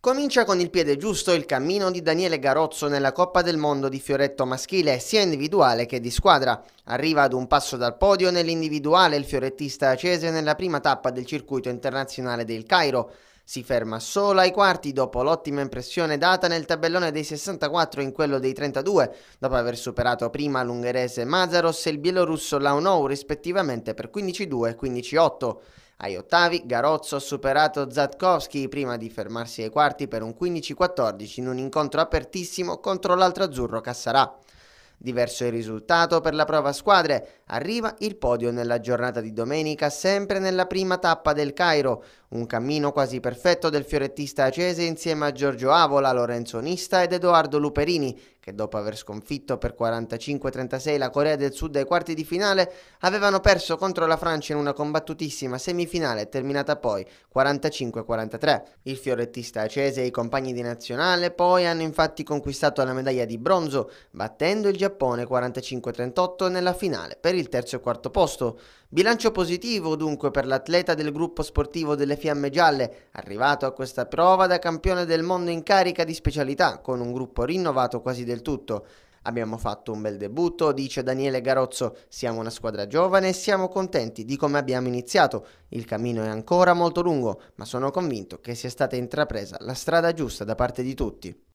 Comincia con il piede giusto il cammino di Daniele Garozzo nella Coppa del Mondo di fioretto maschile sia individuale che di squadra. Arriva ad un passo dal podio nell'individuale il fiorettista acese nella prima tappa del circuito internazionale del Cairo. Si ferma solo ai quarti dopo l'ottima impressione data nel tabellone dei 64 in quello dei 32, dopo aver superato prima l'ungherese Mazaros e il bielorusso Launou rispettivamente per 15-2 e 15-8. Ai ottavi Garozzo ha superato Zatkowski prima di fermarsi ai quarti per un 15-14 in un incontro apertissimo contro l'altro azzurro Cassarà. Diverso il risultato per la prova squadre, arriva il podio nella giornata di domenica sempre nella prima tappa del Cairo, un cammino quasi perfetto del fiorettista acese insieme a Giorgio Avola, Lorenzo Nista ed Edoardo Luperini, che dopo aver sconfitto per 45-36 la Corea del Sud ai quarti di finale, avevano perso contro la Francia in una combattutissima semifinale terminata poi 45-43. Il fiorettista acese e i compagni di nazionale poi hanno infatti conquistato la medaglia di bronzo, battendo il Giappone 45-38 nella finale per il terzo e quarto posto. Bilancio positivo dunque per l'atleta del gruppo sportivo delle Fiamme Gialle, arrivato a questa prova da campione del mondo in carica di specialità, con un gruppo rinnovato quasi del tutto. Abbiamo fatto un bel debutto, dice Daniele Garozzo. Siamo una squadra giovane e siamo contenti di come abbiamo iniziato. Il cammino è ancora molto lungo, ma sono convinto che sia stata intrapresa la strada giusta da parte di tutti.